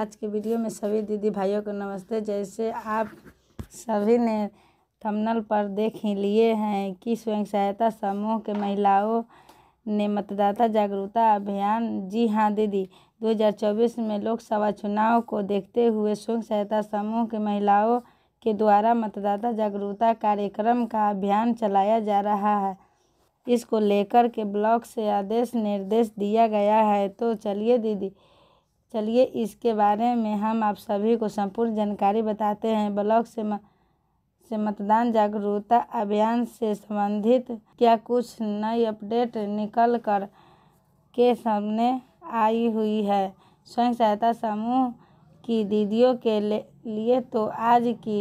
आज के वीडियो में सभी दीदी भाइयों को नमस्ते जैसे आप सभी ने थंबनेल पर देख ही लिए हैं कि स्वयं सहायता समूह के महिलाओं ने मतदाता जागरूकता अभियान जी हाँ दीदी 2024 में लोकसभा चुनाव को देखते हुए स्वयं सहायता समूह के महिलाओं के द्वारा मतदाता जागरूकता कार्यक्रम का अभियान चलाया जा रहा है इसको लेकर के ब्लॉक से आदेश निर्देश दिया गया है तो चलिए दीदी चलिए इसके बारे में हम आप सभी को संपूर्ण जानकारी बताते हैं ब्लॉक से म, से मतदान जागरूकता अभियान से संबंधित क्या कुछ नई अपडेट निकल कर के सामने आई हुई है स्वयं सहायता समूह की दीदियों के लिए तो आज की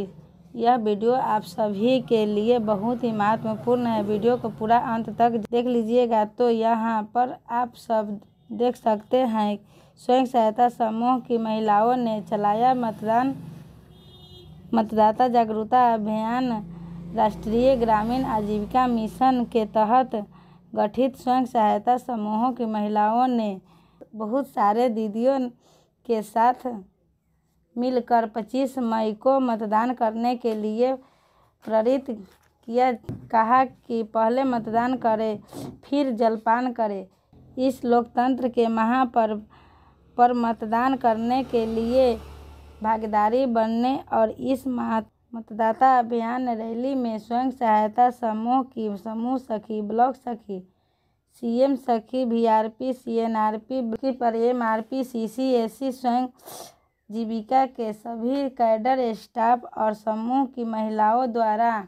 यह वीडियो आप सभी के लिए बहुत ही महत्वपूर्ण है वीडियो को पूरा अंत तक देख लीजिएगा तो यहाँ पर आप सब देख सकते हैं स्वयं सहायता समूह की महिलाओं ने चलाया मतदान मतदाता जागरूकता अभियान राष्ट्रीय ग्रामीण आजीविका मिशन के तहत गठित स्वयं सहायता समूहों की महिलाओं ने बहुत सारे दीदियों के साथ मिलकर 25 मई को मतदान करने के लिए प्रेरित किया कहा कि पहले मतदान करें फिर जलपान करें इस लोकतंत्र के महापर्व पर मतदान करने के लिए भागीदारी बनने और इस मतदाता अभियान रैली में स्वयं सहायता समूह की समूह सखी ब्लॉक सखी सीएम सखी बीआरपी सीएनआरपी की पर एमआरपी सी स्वयं जीविका के सभी कैडर स्टाफ और समूह की महिलाओं द्वारा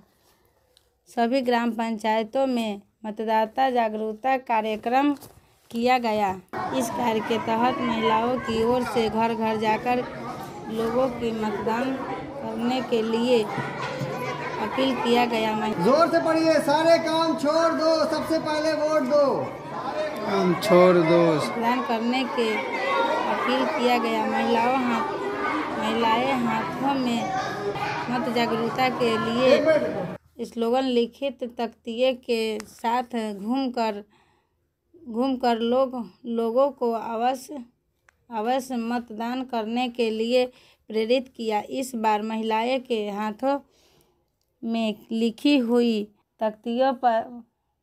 सभी ग्राम पंचायतों में मतदाता जागरूकता कार्यक्रम किया गया इस कार्य के तहत महिलाओं की ओर से घर घर जाकर लोगों की मतदान करने के लिए अपील किया गया जोर से पढ़िए सारे काम छोड़ दो सबसे पहले वोट दो काम छोड़ दो मतदान करने के अपील किया गया महिलाओं हाथ महिलाएं हाथों में मत जागरूकता के लिए स्लोगन लिखित तख्तिए के साथ घूमकर घूमकर लोग लोगों को अवश्य अवश्य मतदान करने के लिए प्रेरित किया इस बार महिलाएं के हाथों में लिखी हुई तख्तियों पर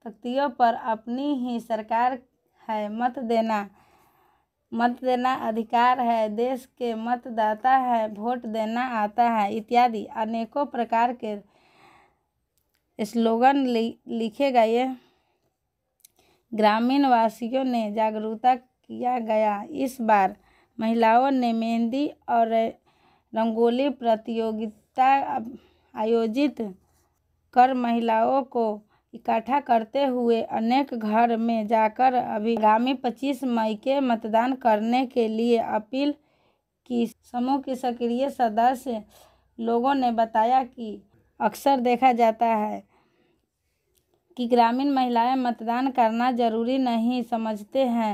तख्तियों पर अपनी ही सरकार है मत देना मत देना अधिकार है देश के मतदाता है वोट देना आता है इत्यादि अनेकों प्रकार के स्लोगन लिखे गए ग्रामीण वासियों ने जागरूकता किया गया इस बार महिलाओं ने मेहंदी और रंगोली प्रतियोगिता आयोजित कर महिलाओं को इकट्ठा करते हुए अनेक घर में जाकर अभी आगामी पच्चीस मई के मतदान करने के लिए अपील की समूह के सक्रिय सदस्य लोगों ने बताया कि अक्सर देखा जाता है कि ग्रामीण महिलाएं मतदान करना जरूरी नहीं समझते हैं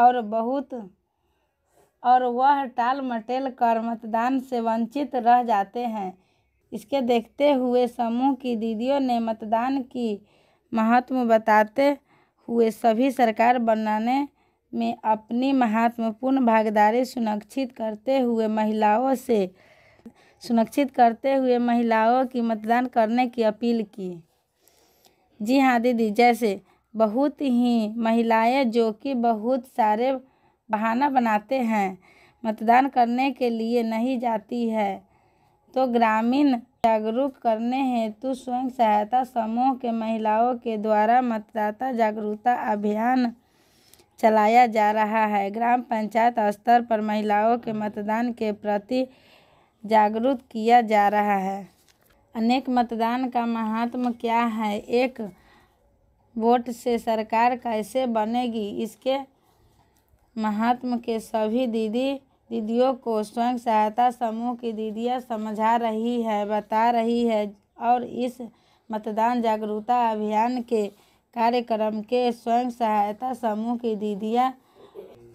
और बहुत और वह टाल मटेल कर मतदान से वंचित रह जाते हैं इसके देखते हुए समूह की दीदियों ने मतदान की महत्व बताते हुए सभी सरकार बनाने में अपनी महत्वपूर्ण भागीदारी सुनिश्चित करते हुए महिलाओं से सुनिश्चित करते हुए महिलाओं की मतदान करने की अपील की जी हाँ दीदी जैसे बहुत ही महिलाएं जो कि बहुत सारे बहाना बनाते हैं मतदान करने के लिए नहीं जाती है तो ग्रामीण जागरूक करने हेतु स्वयं सहायता समूह के महिलाओं के द्वारा मतदाता जागरूकता अभियान चलाया जा रहा है ग्राम पंचायत स्तर पर महिलाओं के मतदान के प्रति जागरूक किया जा रहा है अनेक मतदान का महात्म क्या है एक वोट से सरकार कैसे बनेगी इसके महात्म के सभी दीदी दीदियों को स्वयं सहायता समूह की दीदियाँ समझा रही है बता रही है और इस मतदान जागरूकता अभियान के कार्यक्रम के स्वयं सहायता समूह की दीदियाँ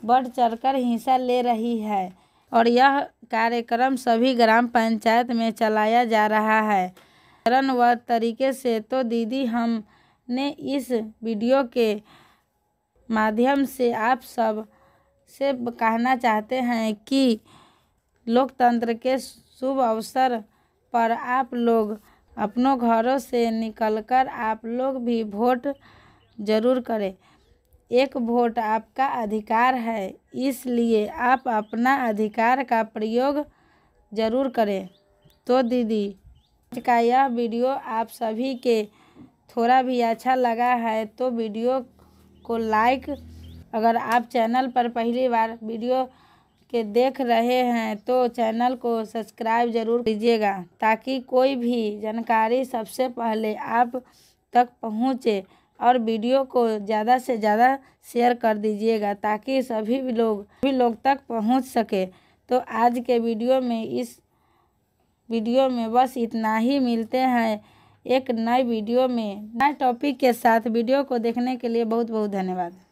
बढ़ चढ़कर हिस्सा ले रही है और यह कार्यक्रम सभी ग्राम पंचायत में चलाया जा रहा है चरण व तरीके से तो दीदी हम ने इस वीडियो के माध्यम से आप सब से कहना चाहते हैं कि लोकतंत्र के शुभ अवसर पर आप लोग अपनों घरों से निकलकर आप लोग भी वोट ज़रूर करें एक वोट आपका अधिकार है इसलिए आप अपना अधिकार का प्रयोग ज़रूर करें तो दीदी आज का यह वीडियो आप सभी के थोड़ा भी अच्छा लगा है तो वीडियो को लाइक अगर आप चैनल पर पहली बार वीडियो के देख रहे हैं तो चैनल को सब्सक्राइब ज़रूर कीजिएगा ताकि कोई भी जानकारी सबसे पहले आप तक पहुँचे और वीडियो को ज़्यादा से ज़्यादा शेयर कर दीजिएगा ताकि सभी लोग सभी लोग तक पहुंच सके तो आज के वीडियो में इस वीडियो में बस इतना ही मिलते हैं एक नए वीडियो में नए टॉपिक के साथ वीडियो को देखने के लिए बहुत बहुत धन्यवाद